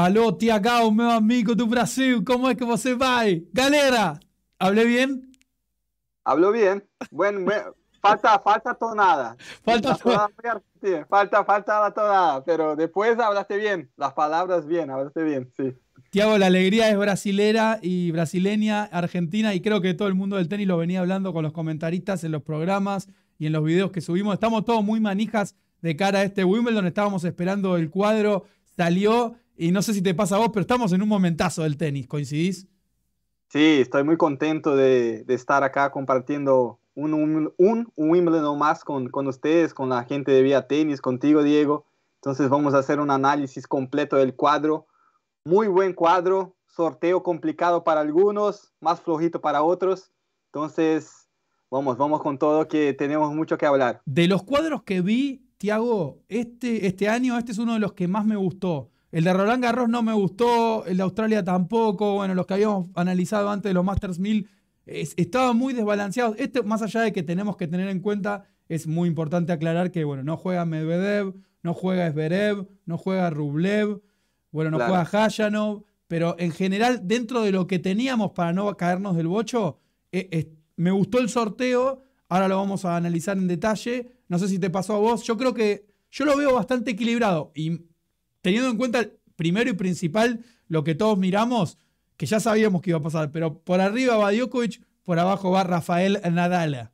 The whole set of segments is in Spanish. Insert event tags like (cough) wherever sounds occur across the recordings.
Alô, Tiagão, meu amigo tu Brasil, ¿Cómo es que se vai? Galera, hablé bien? Habló bien. Bueno, falta, falta tonada. Falta tonada. Falta, falta la tonada, pero después hablaste bien, las palabras bien, hablaste bien, sí. Tiago, la alegría es brasilera y brasileña, argentina, y creo que todo el mundo del tenis lo venía hablando con los comentaristas en los programas y en los videos que subimos. Estamos todos muy manijas de cara a este Wimbledon, estábamos esperando el cuadro, salió y no sé si te pasa a vos, pero estamos en un momentazo del tenis, ¿coincidís? Sí, estoy muy contento de, estar acá compartiendo un, un, un Wimbledon más con, con, ustedes, con la gente de Vía Tenis, contigo, Diego. Entonces vamos a hacer un análisis completo del cuadro. Muy buen cuadro, sorteo complicado para algunos, más flojito para otros. Entonces, vamos, vamos con todo que tenemos mucho que hablar. De los cuadros que vi, Tiago, este, este año este es uno de los que más me gustó. El de Roland Garros no me gustó, el de Australia tampoco, bueno, los que habíamos analizado antes de los Masters 1000 estaba estaban muy desbalanceados. Esto, más allá de que tenemos que tener en cuenta, es muy importante aclarar que, bueno, no juega Medvedev, no juega Zverev, no juega Rublev, bueno, no juega Hayanov, pero en general, dentro de lo que teníamos para no caernos del bocho, eh, me gustó el sorteo, ahora lo vamos a analizar en detalle. No sé si te pasó a vos, yo creo que yo lo veo bastante equilibrado y teniendo en cuenta primero y principal lo que todos miramos, que ya sabíamos que iba a pasar, pero por arriba va Djokovic, por abajo va Rafael Nadal.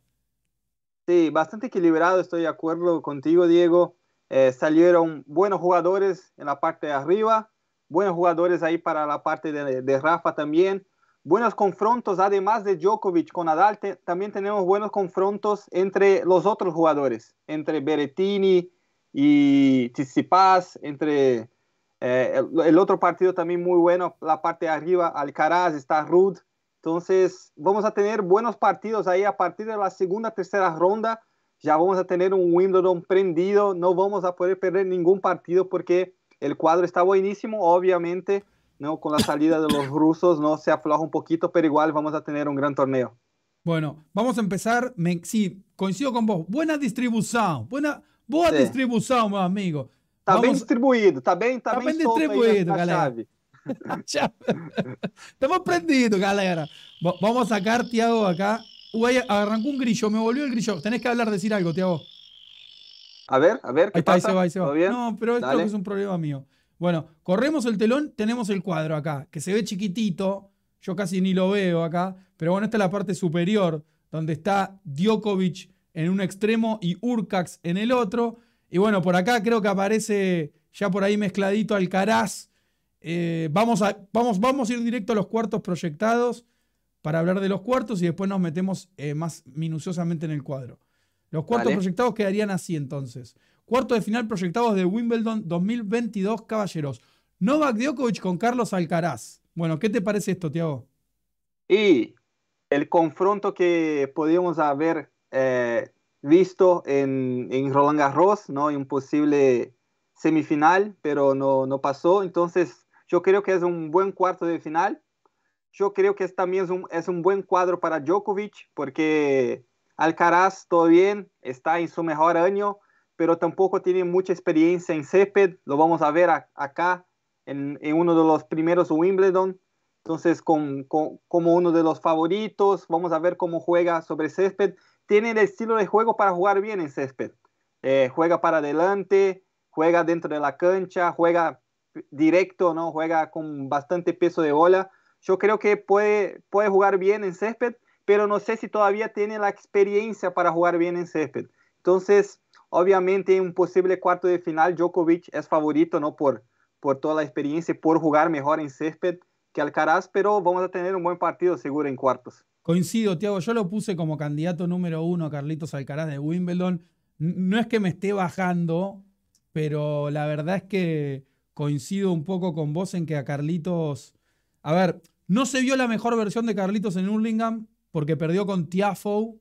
Sí, bastante equilibrado, estoy de acuerdo contigo, Diego. Eh, salieron buenos jugadores en la parte de arriba, buenos jugadores ahí para la parte de, Rafa también. Buenos confrontos, además de Djokovic con Nadal, también tenemos buenos confrontos entre los otros jugadores, entre Berettini, y Tsitsipas, entre eh, el, otro partido también muy bueno, la parte de arriba, Alcaraz, está Ruth Entonces, vamos a tener buenos partidos ahí a partir de la segunda, tercera ronda. Ya vamos a tener un Wimbledon prendido, no vamos a poder perder ningún partido porque el cuadro está buenísimo, obviamente, ¿no? con la salida de los rusos, no se afloja un poquito, pero igual vamos a tener un gran torneo. Bueno, vamos a empezar, Me, sí, coincido con vos, buena distribución, buena, Buena distribución, distribuição, meu amigo. Está bien distribuido, está bien, bem, galera. Estamos (laughs) prendidos, galera. Vamos a sacar, Tiago, acá. Uy, arrancó un grillo, me volvió el grillo. Tenés que hablar, decir algo, Tiago. A ver, a ver, ¿qué ahí pasa? se va, ahí se va. No, pero esto es un problema mío. Bueno, corremos el telón, tenemos el cuadro acá, que se ve chiquitito. Yo casi ni lo veo acá. Pero bueno, esta es la parte superior, donde está Djokovic en un extremo y Urcax en el otro. Y bueno, por acá creo que aparece ya por ahí mezcladito Alcaraz. Eh, vamos, a, vamos, vamos a ir directo a los cuartos proyectados para hablar de los cuartos y después nos metemos eh, más minuciosamente en el cuadro. Los cuartos proyectados quedarían así entonces. Cuarto de final proyectados de Wimbledon 2022, caballeros. Novak Djokovic con Carlos Alcaraz. Bueno, ¿qué te parece esto, Tiago? Y el confronto que podíamos haber eh, visto en, en, Roland Garros, ¿no? En un posible semifinal, pero no, no pasó. Entonces, yo creo que es un buen cuarto de final. Yo creo que es, también es un, es un buen cuadro para Djokovic, porque Alcaraz, todo bien, está en su mejor año, pero tampoco tiene mucha experiencia en césped. Lo vamos a ver acá en, en, uno de los primeros Wimbledon. Entonces, con, como uno de los favoritos, vamos a ver cómo juega sobre césped tiene el estilo de juego para jugar bien en césped. Eh, juega para adelante, juega dentro de la cancha, juega directo, ¿no? Juega con bastante peso de bola. Yo creo que puede, puede jugar bien en césped, pero no sé si todavía tiene la experiencia para jugar bien en césped. Entonces, obviamente, en un posible cuarto de final, Djokovic es favorito, ¿no? Por, por toda la experiencia, por jugar mejor en césped que Alcaraz, pero vamos a tener un buen partido seguro en cuartos. Coincido, Tiago. Yo lo puse como candidato número uno a Carlitos Alcaraz de Wimbledon. No es que me esté bajando, pero la verdad es que coincido un poco con vos en que a Carlitos. A ver, no se vio la mejor versión de Carlitos en Hurlingham porque perdió con Tiafo.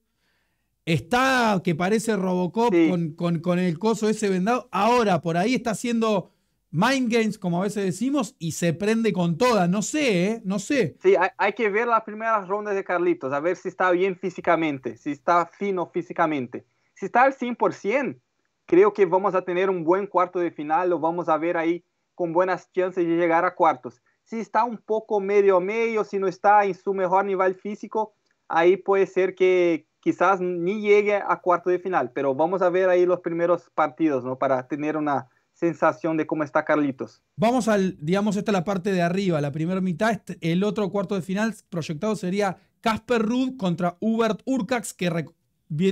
Está que parece Robocop con, con, con el coso ese vendado. Ahora, por ahí está haciendo mind games, como a veces decimos, y se prende con toda. No sé, ¿eh? no sé. Sí, hay, que ver las primeras rondas de Carlitos, a ver si está bien físicamente, si está fino físicamente. Si está al 100%, creo que vamos a tener un buen cuarto de final, lo vamos a ver ahí con buenas chances de llegar a cuartos. Si está un poco medio medio, si no está en su mejor nivel físico, ahí puede ser que quizás ni llegue a cuarto de final, pero vamos a ver ahí los primeros partidos, ¿no? Para tener una, sensación de cómo está Carlitos. Vamos al, digamos, esta la parte de arriba, la primera mitad. Este, el otro cuarto de final proyectado sería Casper Ruud contra Hubert Urcax, que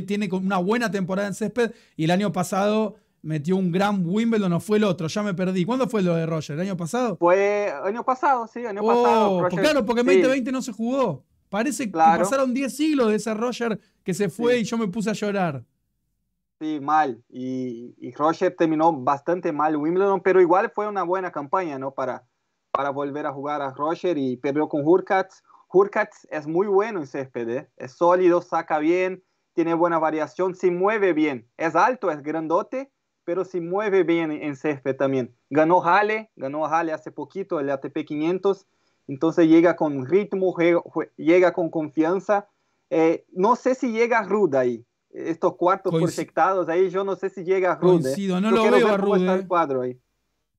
tiene una buena temporada en césped y el año pasado metió un gran Wimbledon, no fue el otro, ya me perdí. ¿Cuándo fue lo de Roger? ¿El año pasado? Fue año pasado, sí, año oh, pasado. claro, porque 2020 no se jugó. Parece que pasaron 10 siglos de ese Roger que se fue y yo me puse a llorar mal y, y terminó bastante mal Wimbledon, pero igual fue una buena campaña, ¿no? Para, para volver a jugar a Roger y perdió con Hurkacz. Hurkacz es muy bueno en césped, ¿eh? es sólido, saca bien, tiene buena variación, se mueve bien. Es alto, es grandote, pero se mueve bien en césped también. Ganó Halle, ganó Halle hace poquito, el ATP 500, entonces llega con ritmo, llega con confianza. Eh, no sé si llega ruda ahí, estos cuartos proyectados ahí, yo no sé si llega a Rude. no lo veo a Rude. Eh.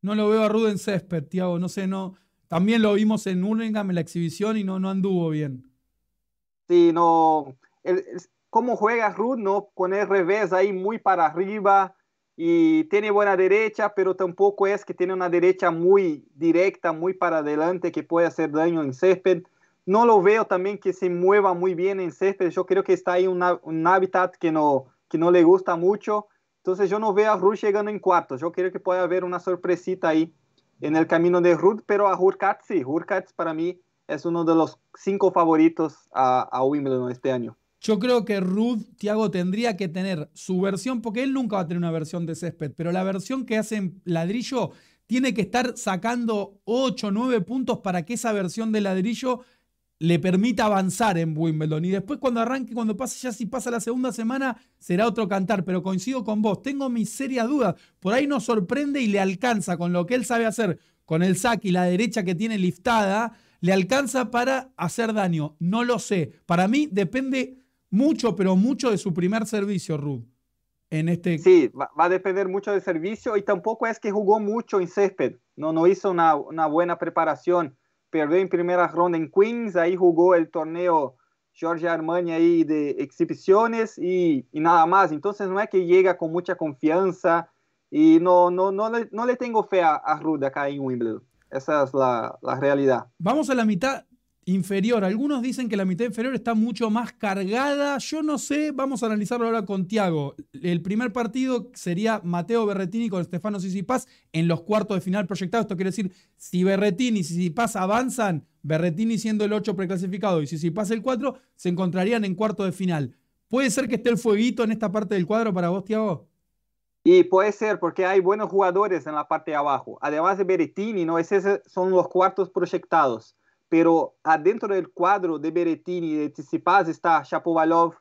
No lo veo a Rude en césped, Tiago, no sé, no. También lo vimos en Hurlingham en la exhibición y no, no anduvo bien. Sí, no. cómo juega Rude, ¿no? Con el revés ahí muy para arriba y tiene buena derecha, pero tampoco es que tiene una derecha muy directa, muy para adelante que puede hacer daño en césped no lo veo también que se mueva muy bien en césped. Yo creo que está ahí un hábitat que no, que no le gusta mucho. Entonces yo no veo a Ruth llegando en cuartos. Yo creo que puede haber una sorpresita ahí en el camino de Ruth, pero a Hurkacz sí. para mí es uno de los cinco favoritos a, Wimbledon este año. Yo creo que Ruth, Tiago, tendría que tener su versión, porque él nunca va a tener una versión de césped, pero la versión que hace ladrillo tiene que estar sacando 8, 9 puntos para que esa versión de ladrillo le permita avanzar en Wimbledon. Y después cuando arranque, cuando pase, ya si pasa la segunda semana, será otro cantar. Pero coincido con vos, tengo mis serias dudas. Por ahí nos sorprende y le alcanza con lo que él sabe hacer, con el saque y la derecha que tiene liftada, le alcanza para hacer daño. No lo sé. Para mí depende mucho, pero mucho de su primer servicio, Ruth. En este... Sí, va, a depender mucho del servicio y tampoco es que jugó mucho en césped, no, no hizo una, una buena preparación perdió en em primera ronda en em Queens, ahí jugó el torneo Jorge Armani ahí de exhibiciones y, e, e nada más. Entonces no es que llega con mucha confianza y e no, no, no, le, no le tengo fe a, Rude Ruda acá en em Wimbledon. Esa es la realidad. Vamos a la mitad inferior. Algunos dicen que la mitad inferior está mucho más cargada. Yo no sé, vamos a analizarlo ahora con Tiago. El primer partido sería Mateo Berretini con Stefano Sisipas en los cuartos de final proyectados. Esto quiere decir, si Berretini y Sisipas avanzan, Berretini siendo el 8 preclasificado y Sisipas el 4, se encontrarían en cuarto de final. ¿Puede ser que esté el fueguito en esta parte del cuadro para vos, Tiago? Y puede ser, porque hay buenos jugadores en la parte de abajo. Además de Berrettini, ¿no? es ese son los cuartos proyectados pero adentro del cuadro de Berettini y de Tsitsipas está Shapovalov,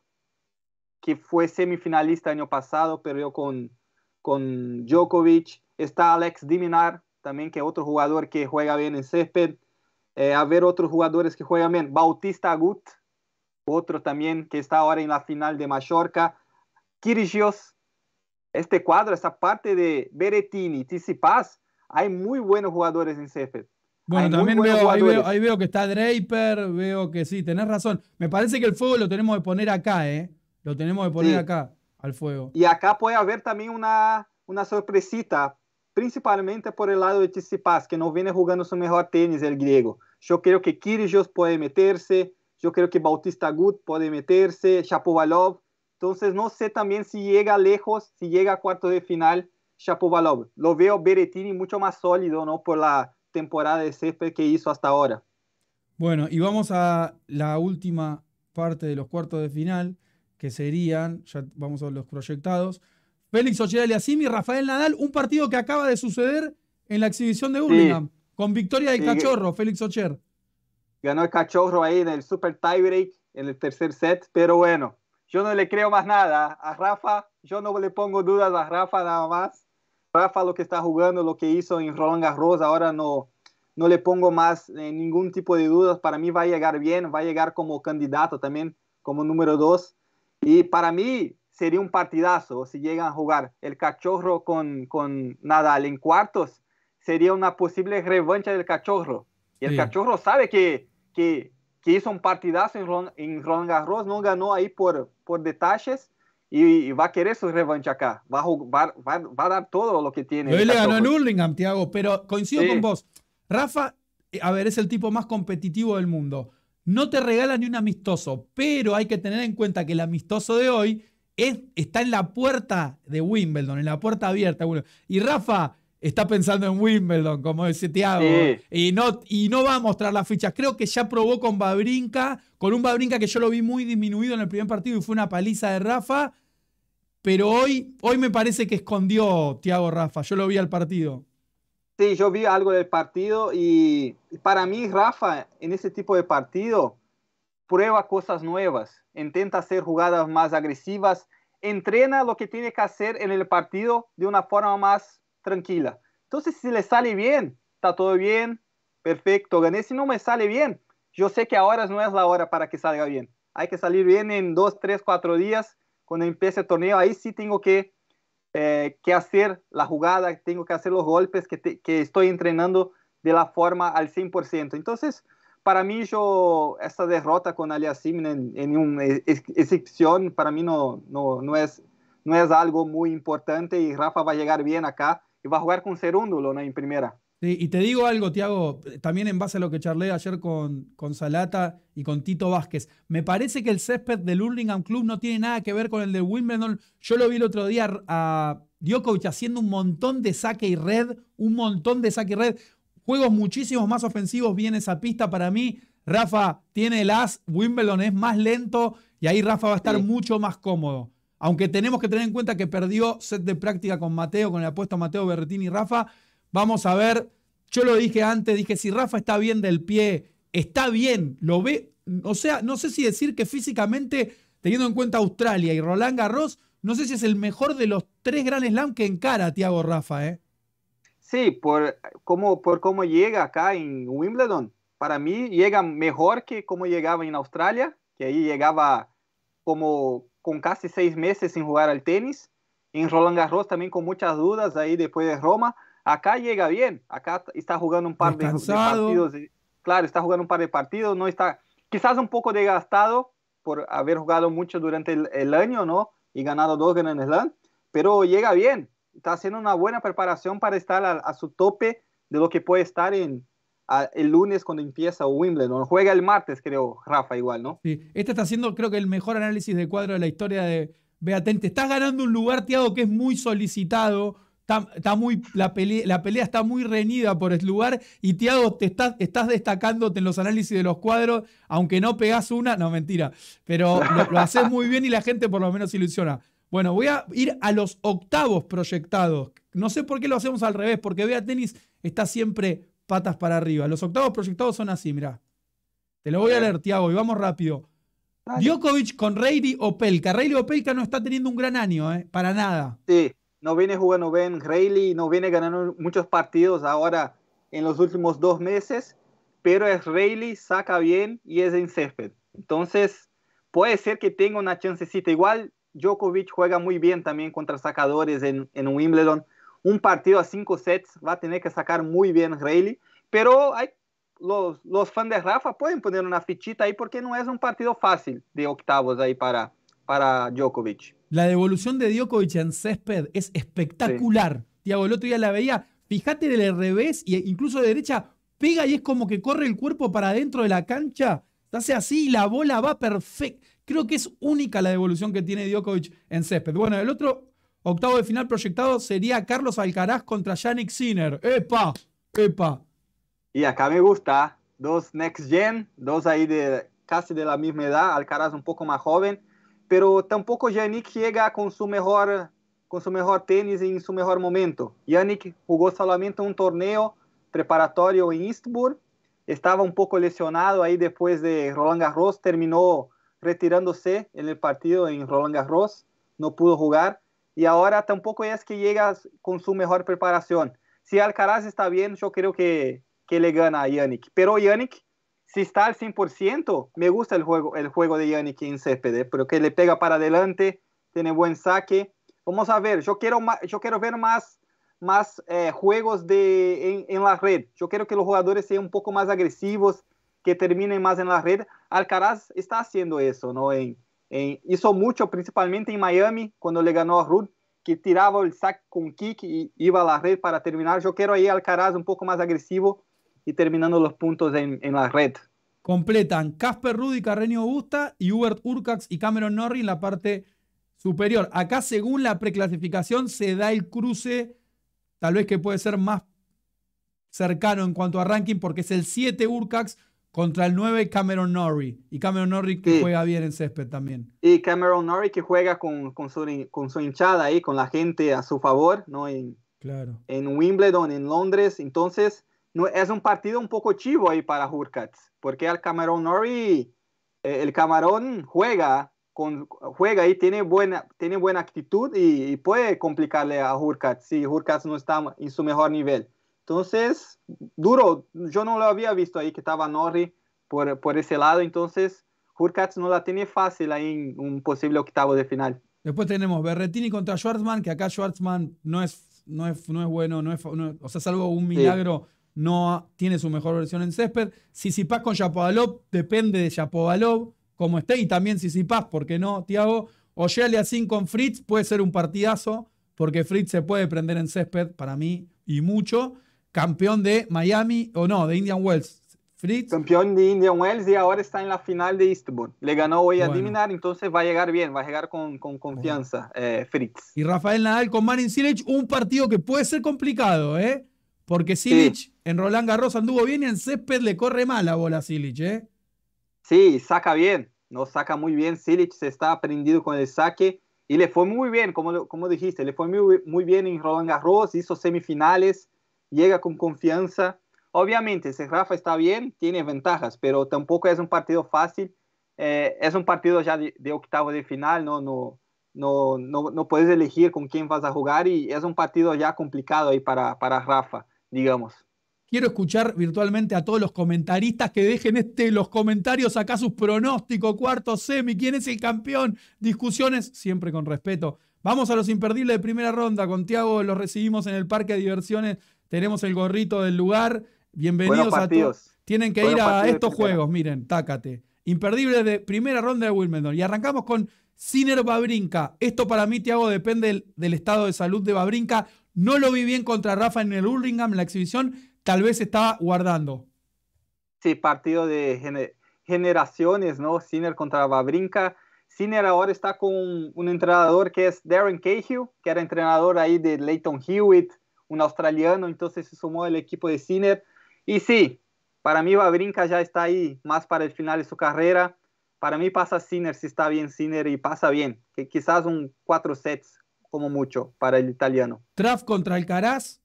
que fue semifinalista año pasado, perdió con, con Djokovic. Está Alex Diminar, también que es otro jugador que juega bien en césped. Eh, a ver otros jugadores que juegan bien. Bautista Agut, otro también que está ahora en la final de Mallorca. Kirgios, este cuadro, esta parte de Berettini, Tsitsipas, hay muy buenos jugadores en césped. Bueno, también veo, ahí veo, que está Draper, veo que sí, tenés razón. Me parece que el fuego lo tenemos que poner acá, ¿eh? Lo tenemos que poner acá, al fuego. Y acá puede haber también una, una sorpresita, principalmente por el lado de Tsitsipas, que no viene jugando su mejor tenis, el griego. Yo creo que Kirillos puede meterse, yo creo que Bautista Gut puede meterse, Shapovalov. Entonces no sé también si llega lejos, si llega a cuarto de final Shapovalov. Lo veo Berettini mucho más sólido, ¿no? Por la temporada de césped que hizo hasta ahora. Bueno, y vamos a la última parte de los cuartos de final, que serían, ya vamos a los proyectados, Félix Ocher y Rafael Nadal, un partido que acaba de suceder en la exhibición de Birmingham, con victoria del cachorro, Félix Ocher. Ganó el cachorro ahí en el super tiebreak, en el tercer set, pero bueno, yo no le creo más nada. A Rafa, yo no le pongo dudas a Rafa nada más. Rafa lo que está jugando, lo que hizo en Roland Garros, ahora no, no le pongo más eh, ningún tipo de dudas. Para mí va a llegar bien, va a llegar como candidato también, como número dos. Y para mí sería un partidazo si llegan a jugar el cachorro con, con Nadal en cuartos. Sería una posible revancha del cachorro. Y el cachorro sabe que, que, que, hizo un partidazo en Roland, Garros, no ganó ahí por, por detalles y, va a querer su revancha acá. Va a, dar todo lo que tiene. Hoy le ganó en Hurlingham, Tiago, pero coincido con vos. Rafa, eh, a ver, es el tipo más competitivo del mundo. No te regala ni un amistoso, pero hay que tener en cuenta que el amistoso de hoy está en la puerta de Wimbledon, en la puerta abierta. Y Rafa, está pensando en Wimbledon, como dice Tiago, y, no, y no va a mostrar las fichas. Creo que ya probó con Babrinca, con un Babrinca que yo lo vi muy disminuido en el primer partido y fue una paliza de Rafa, pero hoy, hoy me parece que escondió Tiago Rafa, yo lo vi al partido. Sí, yo vi algo del partido y para mí Rafa en ese tipo de partido prueba cosas nuevas, intenta hacer jugadas más agresivas, entrena lo que tiene que hacer en el partido de una forma más tranquila. Entonces, si le sale bien, está todo bien, perfecto, gané. Si no me sale bien, yo sé que ahora no es la hora para que salga bien. Hay que salir bien en dos, tres, cuatro días. Cuando empiece el torneo, ahí sí tengo que, eh, que hacer la jugada, tengo que hacer los golpes que, estoy entrenando de la forma al 100%. Entonces, para mí, yo, esta derrota con Aliasim en, en una excepción, para mí no, es, no es algo muy importante y Rafa va a llegar bien acá y va a jugar con Cerúndulo ¿no? en primera. Sí, y te digo algo, Tiago, también en base a lo que charlé ayer con, con Salata y con Tito Vázquez. Me parece que el césped del Hurlingham Club no tiene nada que ver con el de Wimbledon. Yo lo vi el otro día a Djokovic haciendo un montón de saque y red, un montón de saque y red. Juegos muchísimos más ofensivos viene esa pista para mí. Rafa tiene el as, Wimbledon es más lento y ahí Rafa va a estar mucho más cómodo. Aunque tenemos que tener en cuenta que perdió set de práctica con Mateo, con el apuesto Mateo Berretín y Rafa. Vamos a ver, yo lo dije antes, dije si Rafa está bien del pie, está bien, lo ve. O sea, no sé si decir que físicamente, teniendo en cuenta Australia y Roland Garros, no sé si es el mejor de los tres grandes Slam que encara Tiago Rafa, ¿eh? Sí, por cómo, por cómo llega acá en Wimbledon, para mí llega mejor que como llegaba en Australia, que ahí llegaba como con casi seis meses sin jugar al tenis. En Roland Garros también con muchas dudas ahí después de Roma. Acá llega bien, acá está jugando un par de, partidos. Eh, claro, está jugando un par de partidos, no está quizás un poco desgastado por haber jugado mucho durante el, año, ¿no? Y ganado dos Grandes Slam, pero llega bien, está haciendo una buena preparación para estar a su tope de lo que puede estar en, el lunes cuando empieza Wimbledon. Juega el martes, creo, Rafa, igual, ¿no? Sí, este está haciendo, creo que, el mejor análisis de cuadro de la historia de Te estás ganando un lugar, Tiago, que es muy solicitado. Está, muy, la, pelea, la pelea está muy reñida por el lugar y Tiago, te estás, estás destacándote en los análisis de los cuadros, aunque no pegas una, no mentira, pero lo, haces muy bien y la gente por lo menos ilusiona. Bueno, voy a ir a los octavos proyectados. No sé por qué lo hacemos al revés, porque Bea Tenis está siempre patas para arriba. Los octavos proyectados son así, mira, Te lo voy a leer, Tiago, y vamos rápido. Djokovic con Reilly Opelka. Reilly Opelka no está teniendo un gran año, ¿eh? para nada. Sí, no viene jugando bien. Reilly no viene ganando muchos partidos ahora en los últimos dos meses, pero es Reilly, saca bien y es en césped. Entonces, puede ser que tenga una chancecita. Igual Djokovic juega muy bien también contra sacadores en, en Wimbledon un partido a cinco sets, va a tener que sacar muy bien Rayleigh, pero los, los fans de Rafa pueden poner una fichita ahí porque no es un partido fácil de octavos ahí para, para Djokovic. La devolución de Djokovic en césped es espectacular. Tiago, el otro día la veía, fíjate del revés e incluso de derecha pega y es como que corre el cuerpo para adentro de la cancha, hace así y la bola va perfecta. Creo que es única la devolución que tiene Djokovic en césped. Bueno, el otro Octavo de final proyectado sería Carlos Alcaraz contra Yannick Sinner. ¡Epa! ¡Epa! Y acá me gusta. Dos next gen, dos ahí de casi de la misma edad. Alcaraz un poco más joven. Pero tampoco Yannick llega con su mejor, con su mejor tenis en su mejor momento. Yannick jugó solamente un torneo preparatorio en Eastbourne. Estaba un poco lesionado ahí después de Roland Garros. Terminó retirándose en el partido en Roland Garros. No pudo jugar y ahora tampoco es que llega con su mejor preparación. Si Alcaraz está bien, yo creo que, que le gana a Yannick. Pero Yannick, si está al 100%, me gusta el juego, el juego de Yannick en ¿eh? pero que le pega para adelante, tiene buen saque. Vamos a ver, yo quiero, yo quiero ver más, más eh, juegos de, en, en, la red. Yo quiero que los jugadores sean un poco más agresivos, que terminen más en la red. Alcaraz está haciendo eso, ¿no? En, eh, hizo mucho principalmente en Miami cuando le ganó a Ruth que tiraba el saque con kick y iba a la red para terminar. Yo quiero ir al carajo un poco más agresivo y terminando los puntos en, la red. Completan Casper Rudy, Carreño Augusta y Hubert Urcax y Cameron Norrie en la parte superior. Acá, según la preclasificación, se da el cruce, tal vez que puede ser más cercano en cuanto a ranking, porque es el 7 Urcax contra el 9 Cameron Norrie. Y Cameron Norrie que juega bien en césped también. Y Cameron Norrie que juega con, su, con su hinchada ahí, con la gente a su favor, ¿no? En, claro. en Wimbledon, en Londres. Entonces, no, es un partido un poco chivo ahí para Hurkacz, porque al Cameron Norrie, eh, el Camarón juega. Con, juega y tiene buena, tiene buena actitud y, puede complicarle a Hurkacz si Hurkacz no está en su mejor nivel. Entonces, duro, yo no lo había visto ahí que estaba Norri por, ese lado, entonces Hurkacz no la tiene fácil ahí en un posible octavo de final. Después tenemos Berretini contra Schwartzman, que acá Schwartzman no es, no no es bueno, no es, o sea, salvo un milagro, no tiene su mejor versión en césped. Sisipas con Yapovalov, depende de Yapovalov, como esté, y también ¿por porque no, Tiago? Oyealiacin con Fritz puede ser un partidazo, porque Fritz se puede prender en césped para mí y mucho campeón de Miami, o no, de Indian Wells. Fritz. Campeón de Indian Wells y ahora está en la final de Eastbourne. Le ganó hoy a Diminar, entonces va a llegar bien, va a llegar con, con confianza eh, Fritz. Y Rafael Nadal con Marin Cilic, un partido que puede ser complicado, ¿eh? Porque Cilic en Roland Garros anduvo bien y en Césped le corre mal la bola a Cilic, ¿eh? Sí, saca bien, no saca muy bien. Cilic se está aprendido con el saque y le fue muy bien, como, como dijiste, le fue muy bien en Roland Garros, hizo semifinales llega con confianza. Obviamente, si Rafa está bien, tiene ventajas, pero tampoco es un partido fácil. Eh, es un partido ya de, octavo de final, ¿no? No, no, puedes elegir con quién vas a jugar y es un partido ya complicado para, para Rafa, digamos. Quiero escuchar virtualmente a todos los comentaristas que dejen este, los comentarios acá, sus pronósticos, cuarto, semi, quién es el campeón, discusiones, siempre con respeto. Vamos a los imperdibles de primera ronda. Con Tiago los recibimos en el Parque de Diversiones tenemos el gorrito del lugar. Bienvenidos a todos. Tienen que ir a estos juegos, miren, tácate. Imperdible de primera ronda de Wimbledon. Y arrancamos con Ciner Babrinka. Esto para mí, Tiago, depende del, estado de salud de Babrinka. No lo vi bien contra Rafa en el Ullingham. la exhibición. Tal vez estaba guardando. Sí, partido de generaciones, ¿no? Ciner contra Babrinca. Ciner ahora está con un entrenador que es Darren Cahill, que era entrenador ahí de Leighton Hewitt, un australiano, entonces se sumó el equipo de Sinner. Y sí, para mí Babrinka ya está ahí, más para el final de su carrera. Para mí pasa Sinner, si está bien Sinner y pasa bien, que quizás un cuatro sets como mucho para el italiano. Traff contra Alcaraz.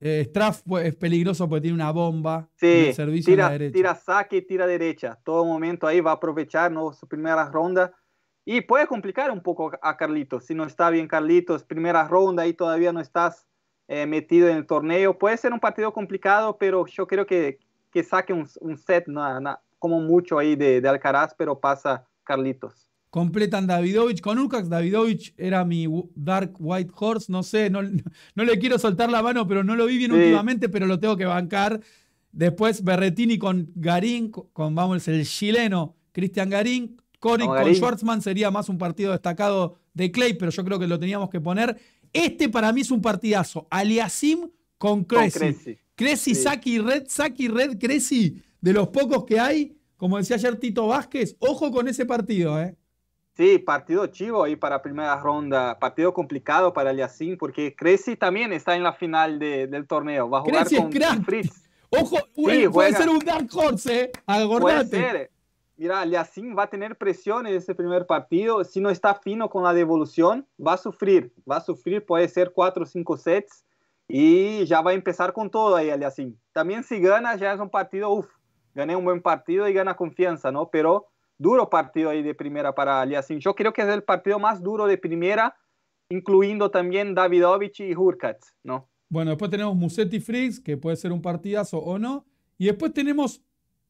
Eh, Straff es peligroso porque tiene una bomba. Sí, el servicio tira, tira saque y tira derecha. Todo momento ahí va a aprovechar ¿no? su primera ronda. Y puede complicar un poco a Carlitos. Si no está bien Carlitos, primera ronda y todavía no estás eh, metido en el torneo. Puede ser un partido complicado, pero yo creo que, que saque un, set, como mucho ahí de, Alcaraz, pero pasa Carlitos. Completan Davidovich con Ucax. Davidovich era mi Dark White Horse. No sé, no, (laughs) no, le quiero soltar la mano, pero no lo vi bien últimamente, pero lo tengo que bancar. Después Berretini con Garín, con vamos, el chileno Cristian Garín. con, con sería más un partido destacado de Clay, pero yo creo que lo teníamos que poner. Este para mí es un partidazo. Aliasim con Cresci. Cresci, Saki Red, Saki Red, Cresci, de los pocos que hay, como decía ayer Tito Vázquez, ojo con ese partido, ¿eh? Sí, partido chivo ahí para primera ronda, partido complicado para Aliasim, porque Cresci también está en la final del torneo, va a jugar con, Ojo, puede ser un Dark Horse, ¿eh? Mira, Aliasim va a tener presión en ese primer partido. Si no está fino con la devolución, va a sufrir. Va a sufrir, puede ser cuatro o cinco sets. Y ya va a empezar con todo ahí, así También si gana, ya es un partido, uff, gané un buen partido y gana confianza, ¿no? Pero duro partido ahí de primera para Aliasim. Yo creo que es el partido más duro de primera, incluyendo también Davidovich y Hurkacz, ¿no? Bueno, después tenemos Musetti Fritz, que puede ser un partidazo o no. Y después tenemos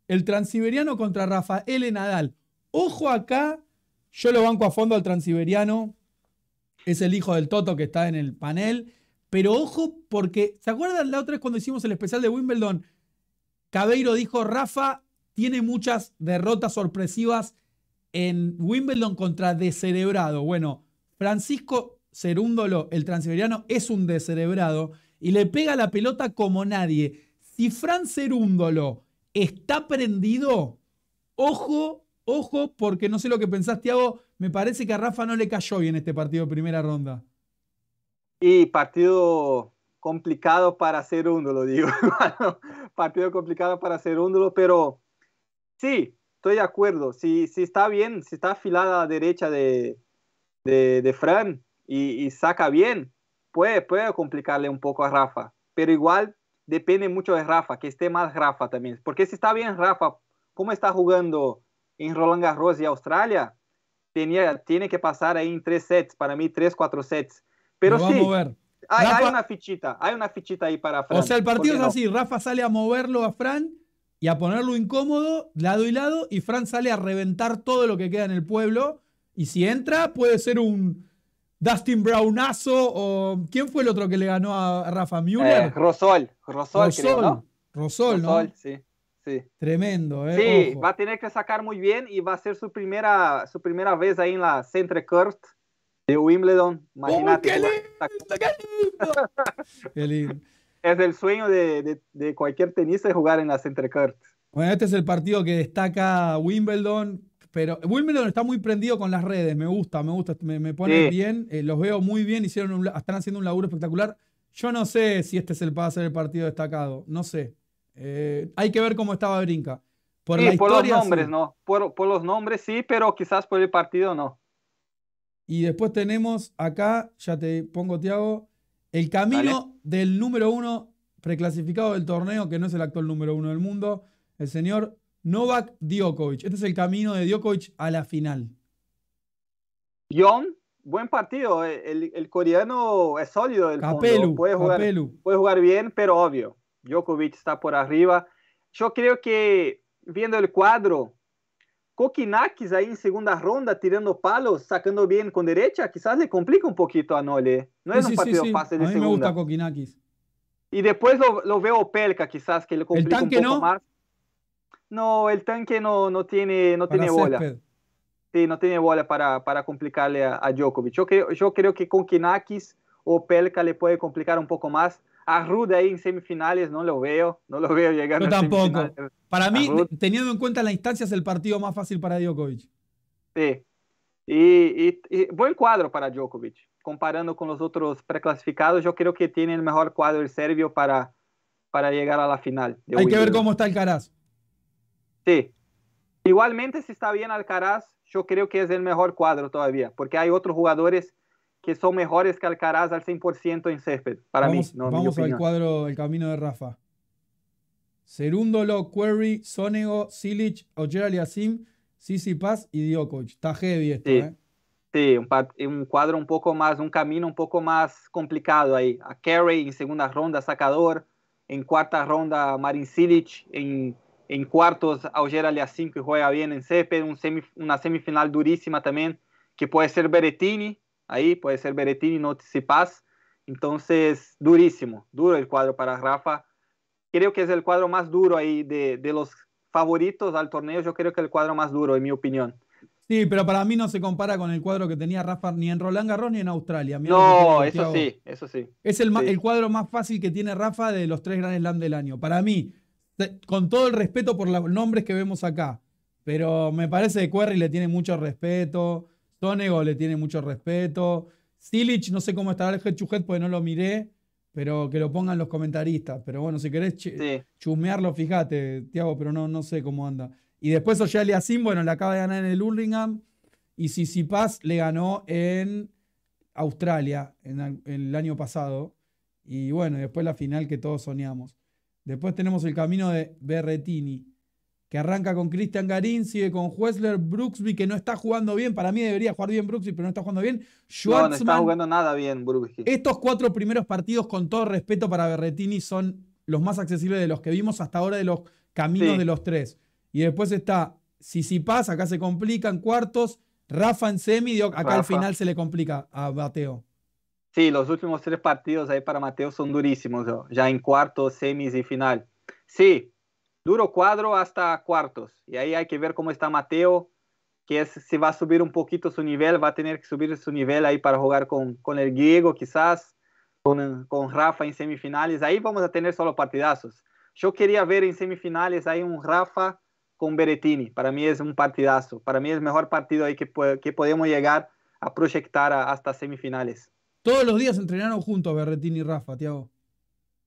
el transiberiano contra Rafael Nadal. Ojo acá, yo lo banco a fondo al transiberiano. Es el hijo del Toto que está en el panel. Pero ojo, porque, ¿se acuerdan la otra vez cuando hicimos el especial de Wimbledon? Cabeiro dijo, Rafa tiene muchas derrotas sorpresivas en Wimbledon contra descerebrado. Bueno, Francisco Cerúndolo, el transiberiano, es un descerebrado y le pega la pelota como nadie. Si Fran Cerúndolo está prendido. Ojo, ojo, porque no sé lo que pensaste, Tiago. Me parece que a Rafa no le cayó bien este partido de primera ronda. Y partido complicado para ser lo digo. (laughs) partido complicado para ser húndolo, pero sí, estoy de acuerdo. Si, está bien, si está afilada a la derecha de, de, Fran y, saca bien, puede complicarle un poco a Rafa. Pero igual depende mucho de Rafa, que esté más Rafa también. Porque si está bien Rafa, como está jugando en Roland Garros y Australia, tenía, tiene que pasar ahí en tres sets, para mí tres, cuatro sets. Pero sí, hay, una fichita, hay una fichita ahí para Fran. O sea, el partido es así, Rafa sale a moverlo a Fran y a ponerlo incómodo, lado y lado, y Fran sale a reventar todo lo que queda en el pueblo. Y si entra, puede ser un Dustin Brownazo o ¿quién fue el otro que le ganó a Rafa Müller? Eh, Rosol, Rosol, Rosol, ¿no? Rosol, ¿no? Rosol, sí. Sí. Tremendo, ¿eh? Sí, va a tener que sacar muy bien y va a ser su primera, su primera vez ahí en la Centre Court de Wimbledon. Imagínate. ¡Oh, qué lindo, (laughs) qué lindo. Es el sueño de, de, de cualquier tenista jugar en la Centre Court. Bueno, este es el partido que destaca Wimbledon pero Wilmer está muy prendido con las redes, me gusta, me gusta, me, pone bien, eh, los veo muy bien, hicieron están haciendo un laburo espectacular. Yo no sé si este es el pase del partido destacado, no sé. Eh, hay que ver cómo estaba Brinca. Por, sí, por los nombres, no. Por, los nombres sí, pero quizás por el partido no. Y después tenemos acá, ya te pongo, Tiago, el camino del número uno preclasificado del torneo, que no es el actual número uno del mundo, el señor Novak Djokovic. Este es el camino de Djokovic a la final. John, buen partido. Eh, el, coreano es sólido. El Capelu, puede, jugar, Capelu. puede jugar bien, pero obvio. Djokovic está por arriba. Yo creo que viendo el cuadro, Kokinakis ahí en segunda ronda tirando palos, sacando bien con derecha, quizás le complica un poquito a Nole. ¿eh? No es un partido fácil de segunda. Y después lo, veo Pelka, quizás que le complica un poco más. No, el tanque no, no tiene, no tiene bola. Sí, no tiene bola para, para complicarle a, Djokovic. Yo creo, yo creo que con Kinakis o Pelka le puede complicar un poco más. A Ruda ahí en semifinales no lo veo, no lo veo llegar. Yo tampoco. Para mí, teniendo en cuenta las instancias, el partido más fácil para Djokovic. Sí. Y, buen cuadro para Djokovic. Comparando con los otros preclasificados, yo creo que tiene el mejor cuadro el serbio para, para llegar a la final. Hay que ver cómo está el Caraz. Igualmente, si está bien Alcaraz, yo creo que es el mejor cuadro todavía, porque hay otros jugadores que son mejores que Alcaraz al 100% en césped, para vamos, mí. No, vamos al cuadro El Camino de Rafa. Cerúndolo, Query, Sonego, Silic, y Asim, Sisi Paz y Djokovic. Está heavy esto, ¿eh? Sí, un, cuadro un poco más, un camino un poco más complicado ahí. A Carey en segunda ronda, sacador. En cuarta ronda, Marin Silic. En en cuartos le a 5 y juega bien en Ceped, una semifinal durísima también, que puede ser Berettini, ahí puede ser Berettini, no si paz Entonces, durísimo, duro el cuadro para Rafa. Creo que es el cuadro más duro ahí de, los favoritos al torneo, yo creo que el cuadro más duro, en mi opinión. Sí, pero para mí no se compara con el cuadro que tenía Rafa ni en Roland Garros ni en Australia. no, eso sí, eso sí. Es el, cuadro más fácil que tiene Rafa de los tres grandes Slam del año. Para mí, con todo el respeto por los nombres que vemos acá, pero me parece que Querry le tiene mucho respeto, Sonego le tiene mucho respeto, Silich, no sé cómo estará el head porque no lo miré, pero que lo pongan los comentaristas. Pero bueno, si querés chumearlo, fíjate, Tiago, pero no, no sé cómo anda. Y después Oshali Asim, bueno, le acaba de ganar en el Hurlingham. Y Paz le ganó en Australia en, el año pasado. Y bueno, después la final que todos soñamos. Después tenemos el camino de Berretini, que arranca con Cristian Garín, sigue con Huesler, Brooksby, que no está jugando bien. Para mí debería jugar bien Brooksby, pero no está jugando bien. Schwarzman, no, está jugando nada bien Brooksby. Estos cuatro primeros partidos, con todo respeto para Berretini, son los más accesibles de los que vimos hasta ahora de los caminos de los tres. Y después está Sisipas, acá se complican cuartos. Rafa en semi, acá al final se le complica a Bateo. Sí, los últimos tres partidos ahí para Mateo son durísimos, ya en cuartos, semis y final. Sí, duro cuadro hasta cuartos. Y ahí hay que ver cómo está Mateo, que es, si va a subir un poquito su nivel, va a tener que subir su nivel ahí para jugar con, con el Diego, quizás, con, Rafa en semifinales. Ahí vamos a tener solo partidazos. Yo quería ver en semifinales ahí un Rafa con Berettini. Para mí es un partidazo. Para mí es el mejor partido ahí que, que podemos llegar a proyectar hasta semifinales. Todos los días entrenaron juntos Berretín y Rafa, Tiago.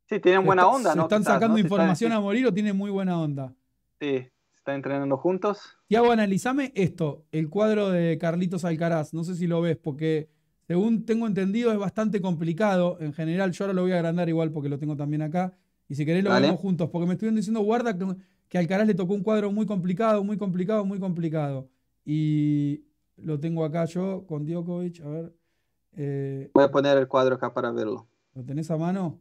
Sí, tienen buena onda, ¿no? Están sacando información a morir o tienen muy buena onda. Sí, se están entrenando juntos. Tiago, analízame esto, el cuadro de Carlitos Alcaraz. No sé si lo ves, porque según tengo entendido es bastante complicado. En general, yo ahora lo voy a agrandar igual porque lo tengo también acá. Y si querés lo vemos juntos, porque me estuvieron diciendo, guarda, que, que Alcaraz le tocó un cuadro muy complicado, muy complicado, muy complicado. Y lo tengo acá yo con Djokovic. A ver. Eh, Voy a poner el cuadro acá para verlo. ¿Lo tenés a mano?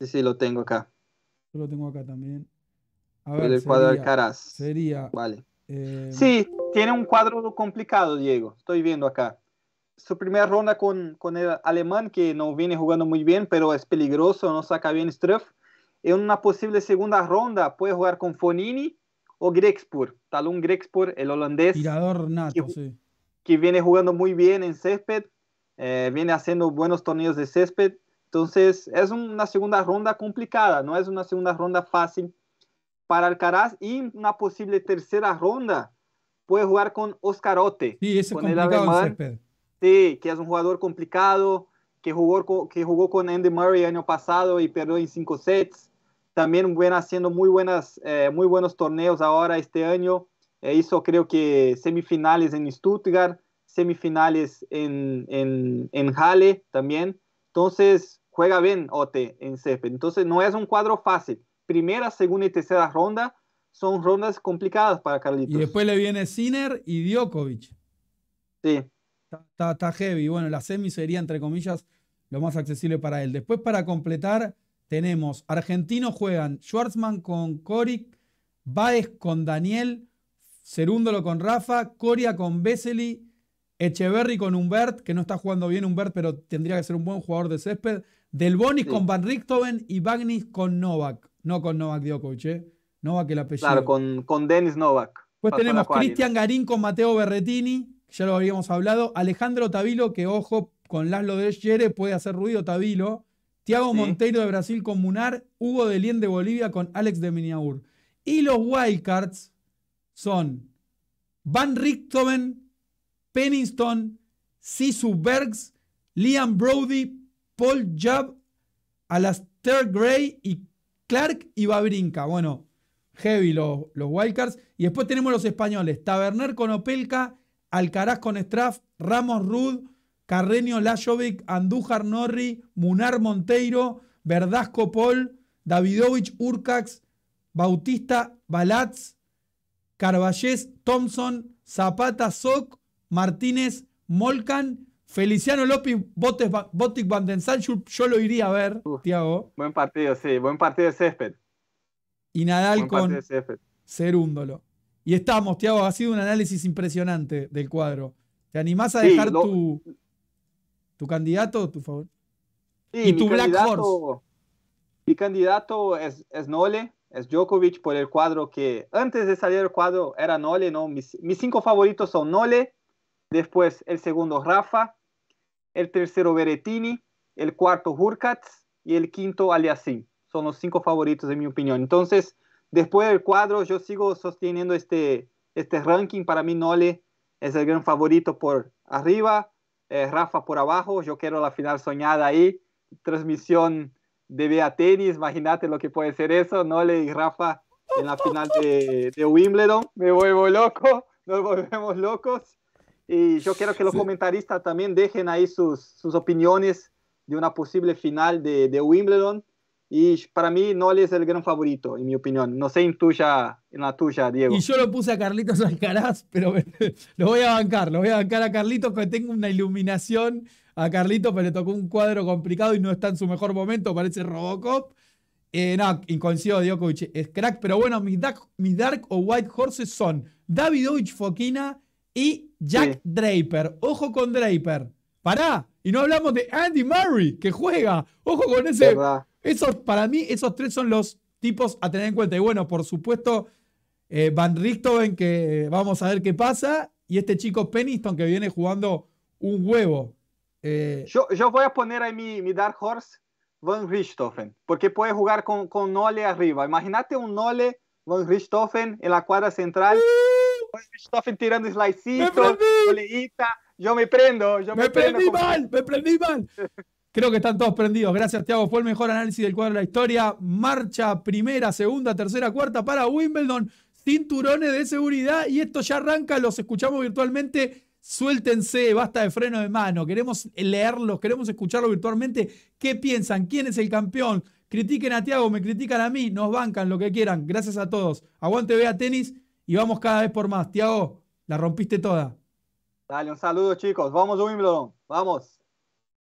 Sí, sí, lo tengo acá. Yo lo tengo acá también. el cuadro de Caras. Sería. Vale. Eh, sí, tiene un cuadro complicado, Diego. Estoy viendo acá. Su primera ronda con, con, el alemán, que no viene jugando muy bien, pero es peligroso, no saca bien Struff. En una posible segunda ronda puede jugar con Fonini o Grexpur. Talón Grexpur, el holandés. Tirador nato, sí. Que viene jugando muy bien en césped eh, viene haciendo buenos torneos de césped. Entonces es una segunda ronda complicada, no es una segunda ronda fácil para Alcaraz y una posible tercera ronda puede jugar con Oscarote, sí, con el alemán. sí, que es un jugador complicado, que jugó, con, que jugó con Andy Murray el año pasado y perdió en cinco sets. También viene haciendo muy, buenas, eh, muy buenos torneos ahora este año. Eh, hizo creo que semifinales en Stuttgart semifinales en, en, en Halle también. Entonces, juega bien Ote en césped. Entonces, no es un cuadro fácil. Primera, segunda y tercera ronda son rondas complicadas para Carlitos. Y después le viene Sinner y Djokovic. Sí. Está, está, heavy. Bueno, la semi sería, entre comillas, lo más accesible para él. Después, para completar, tenemos argentinos juegan Schwartzman con Koric, Baez con Daniel, Cerúndolo con Rafa, Coria con Vesely, Echeverry con Humbert, que no está jugando bien Humbert, pero tendría que ser un buen jugador de césped. Del Bonis con Van Richthoven y Bagnis con Novak. No con Novak Djokovic, ¿eh? Novak el apellido. Claro, con, con Denis Novak. Pues tenemos Cristian Garín con Mateo Berretini, ya lo habíamos hablado. Alejandro Tavilo, que ojo, con Laszlo Yere puede hacer ruido Tavilo. Tiago Monteiro de Brasil con Munar. Hugo de Lien de Bolivia con Alex de Miniaur. Y los wildcards son Van Richthoven Pennington, Sisu Bergs, Liam Brody, Paul Jab, Alastair Gray y Clark y Babrinka. Bueno, heavy los, los wildcards. Y después tenemos los españoles. Taberner con Opelka, Alcaraz con Straff, Ramos Rud, Carreño Lajovic, Andújar Norri, Munar Monteiro, Verdasco Paul, Davidovich Urcax, Bautista Balatz, Carballés Thompson, Zapata Sok, Martínez, Molcan, Feliciano López, Botic Van Den yo, yo, lo iría a ver, Tiago. Buen partido, sí, buen partido de césped. Y Nadal con serúndolo Y estamos, Tiago, ha sido un análisis impresionante del cuadro. ¿Te animás a dejar tu, tu candidato, tu favor? y tu Black Horse. Mi candidato es, Nole, es Djokovic por el cuadro que antes de salir el cuadro era Nole, ¿no? Mis, mis cinco favoritos son Nole, Después el segundo Rafa, el tercero Berettini, el cuarto Hurkacz y el quinto Aliassim. Son los cinco favoritos en mi opinión. Entonces, después del cuadro, yo sigo sosteniendo este, este ranking. Para mí, Nole es el gran favorito por arriba, eh, Rafa por abajo. Yo quiero la final soñada ahí. Transmisión de Bea imagínate lo que puede ser eso. Nole y Rafa en la final de, de Wimbledon. Me vuelvo loco, nos volvemos locos. Y yo quiero que los comentaristas también dejen ahí sus, sus, opiniones de una posible final de, Wimbledon. Y para mí Nole es el gran favorito, en mi opinión. No sé en en la tuya, Diego. Y yo lo puse a Carlitos (laughs) Alcaraz, pero lo voy a bancar, lo voy a bancar a Carlitos, porque tengo una iluminación a Carlitos, pero le tocó un cuadro complicado y no está en su mejor momento, parece Robocop. Eh, no, Diego Djokovic es crack, pero bueno, mis dark, dark o white horses son Davidovich Fokina y Jack Draper. Ojo con Draper. Pará. Y no hablamos de Andy Murray, que juega. Ojo con ese. para mí, esos tres son los tipos a tener en cuenta. Y bueno, por supuesto, eh, Van Richthofen, que eh, vamos a ver qué pasa. Y este chico Peniston, que viene jugando un huevo. Eh, yo, yo, voy a poner ahí mi, Dark Horse, Van Richthofen, porque puede jugar con, con Nole arriba. Imagínate un Nole Van Richthofen en la cuadra central. ¡Uh! tirando Yo me prendo, yo me, me prendí mal, me prendí mal. (laughs) Creo que están todos prendidos. Gracias, Tiago. Fue el mejor análisis del cuadro de la historia. Marcha primera, segunda, tercera, cuarta para Wimbledon. Cinturones de seguridad. Y esto ya arranca. Los escuchamos virtualmente. Suéltense, basta de freno de mano. Queremos leerlos, queremos escucharlos virtualmente. ¿Qué piensan? ¿Quién es el campeón? Critiquen a Tiago, me critican a mí, nos bancan lo que quieran. Gracias a todos. Aguante, vea tenis y vamos cada vez por más. Tiago, la rompiste toda. Dale, un saludo chicos. Vamos Wimbledon. Vamos.